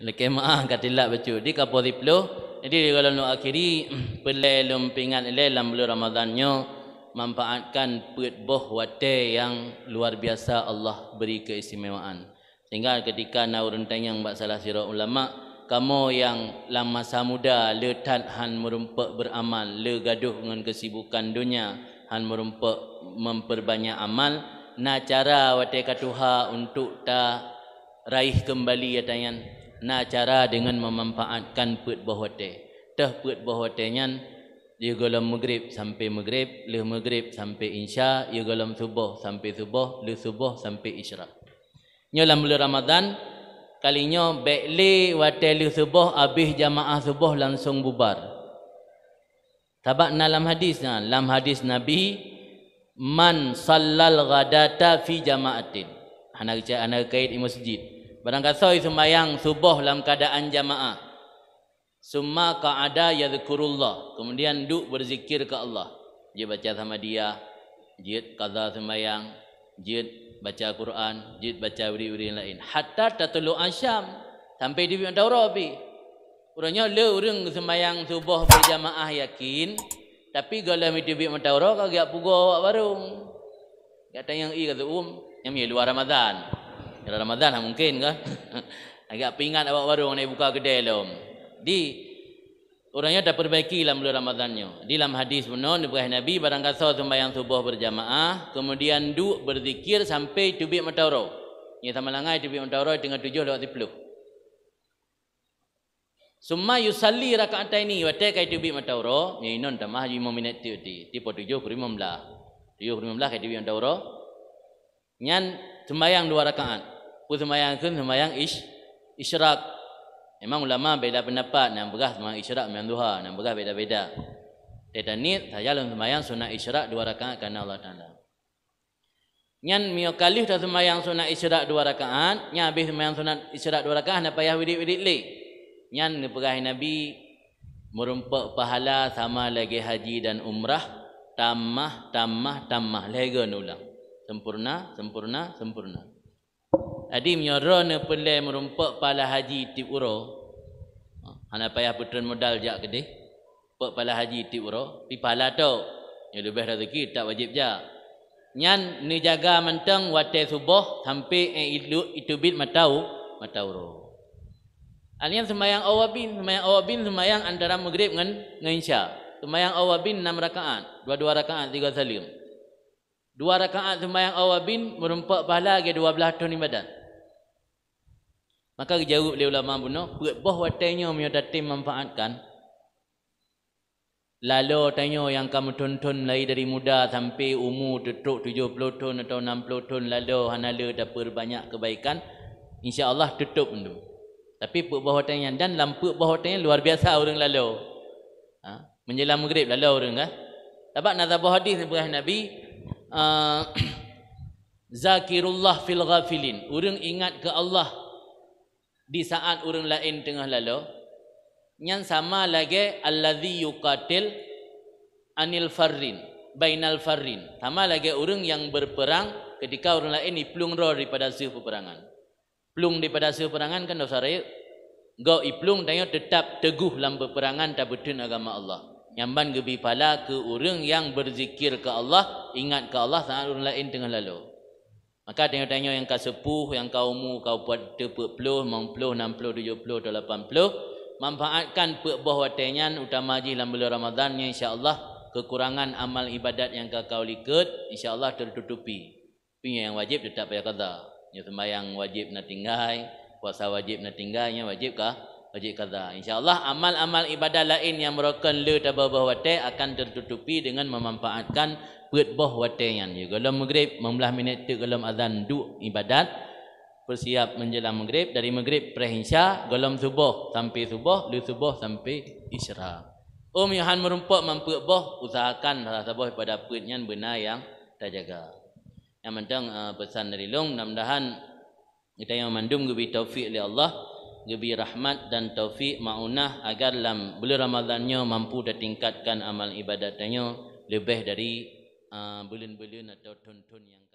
Lekih ma'ah ah, katilak becu. Di kapo diplo. Jadi kalau nak akhiri. Pelai lom pingat lelai dalam bulan Ramadhannya. Manfaatkan put boh wate yang luar biasa Allah beri keistimewaan. Sehingga ketika naurun tanyang buat salah sirah ulama' Kamu yang dalam masa muda le tat han merumpak beramal le gaduh dengan kesibukan dunia han merumpak memperbanyak amal na cara wate katuha untuk tak raih kembali ya tayan na cara dengan memanfaatkan put bohote. teh put bohote nyan di golam maghrib sampai maghrib le maghrib sampai insya di golam subuh sampai subuh le subuh sampai isyra nyolam bulan ramadan kalinya bekli wate le subuh habis jamaah subuh langsung bubar tabak dalam hadis dalam hadis nabi man sallal ghadata fi jama'atin Anak kait anak kait di masjid. Barang kata soi sembahyang subuh dalam keadaan jamaah. semua Summa qa'ada yadhkurullah. Kemudian duk berzikir ke Allah. Jadi baca sama dia. Jid qadha sembahyang, jid baca Quran, jid baca uri wiri lain. Hatta tatlu asyam sampai di bintang daurah api. Urangnya le urang sembahyang subuh berjamaah yakin tapi gala mitu bintang kau kagak pugo awak warung. Kata yang i kata um, yang ni luar Ramadan. Luar Ramadan lah mungkin ke? Agak pingat awak baru nak buka kedai lah om. Di orangnya dah perbaiki dalam bulan Ramadannya. Di dalam hadis pun non diberi Nabi barang kata sembahyang subuh berjamaah, kemudian duk berzikir sampai tubik mataro. Ini sama langai tubik mataro tengah tujuh lewat sepuluh. Semua yusalli rakaat ini wate kai tubik mataro, ini non dah mahjum minat tu di tipu tujuh kurimum lah. Tujuh kurimum lah kai tubik mataro ngan sembahyang dua rakaat pu sembahyang sun sembahyang ish isyrak memang ulama beda pendapat nang berah sembahyang isyrak dengan duha nang berah beda-beda tetapi ni saya lum sembahyang sunat isyrak dua rakaat kerana Allah taala ngan mio kali ta sembahyang sunat isyrak dua rakaat nya habis sembahyang sunat isyrak dua rakaat nang payah widik-widik le ngan berah nabi merumpak pahala sama lagi haji dan umrah tamah tamah tamah lega ulang sempurna, sempurna, sempurna. Adi menyuruh ni pelai merumpak pala haji tip uro. Ha, Hana payah putran modal jak gede. Pak pala haji tip uro. Pi pala tu. Ya lebih rezeki tak wajib jak. Nyan ni jaga menteng wate subuh sampai eh itu itu bit matau matau ro. Alian semayang awabin, semayang awabin, semayang antara maghrib dengan, dengan insya. Semayang awabin enam rakaat, dua dua rakaat tiga salim. Dua rakaat sembahyang awabin merumpak pahala ke dua belah tahun ibadat. Maka jauh oleh ulama puno, buat boh watanya punya datin manfaatkan. Lalu tanya yang kamu tonton lagi dari muda sampai umur tetuk 70 tahun atau 60 tahun lalu hanala dapat berbanyak kebaikan. InsyaAllah tutup benda. Tapi buat boh tanya dan lampu boh tanya luar biasa orang lalu. Ha? Menjelang maghrib lalu orang kan. Sebab nazar buah hadis ni Nabi Uh, zakirullah fil ghafilin urang ingat ke Allah di saat urang lain tengah lalu yang sama lagi allazi yuqatil anil farrin bainal farrin sama lagi urang yang berperang ketika urang lain iplung ro daripada hasil peperangan plung daripada hasil peperangan kan dosa raya Gau iplung tanya tetap teguh dalam peperangan tak betul agama Allah nyamban gebi pala ke orang yang berzikir ke Allah ingat ke Allah sangat orang lain tengah lalu maka tanya-tanya yang kau sepuh yang kau umu kau buat tepuk puluh mong puluh enam puluh tujuh puluh puluh delapan puluh manfaatkan puak buah watenyan utama haji dalam bulan Ramadan ni insyaAllah kekurangan amal ibadat yang kau kau likut insyaAllah tertutupi punya yang wajib tetap payah kata yang wajib nak tinggai puasa wajib nak tinggai yang wajib kah wajib kata, Insya-Allah amal-amal ibadah lain yang merokan le tabah bah wate akan tertutupi dengan memanfaatkan buat bah wate yang juga dalam maghrib 15 minit tu dalam azan duk ibadat persiap menjelang maghrib dari maghrib prehinsya insya dalam subuh sampai subuh le subuh sampai isra. Om Yohan merumpuk mampu bah usahakan salah sabah pada perut yang benar yang terjaga. Yang penting eh, pesan dari long mudah-mudahan kita yang mandum gubi taufik oleh Allah diberi rahmat dan taufik maunah agar dalam bulan Ramadannya mampu ditingkatkan amal ibadatnya lebih dari uh, bulan-bulan atau tahun-tahun yang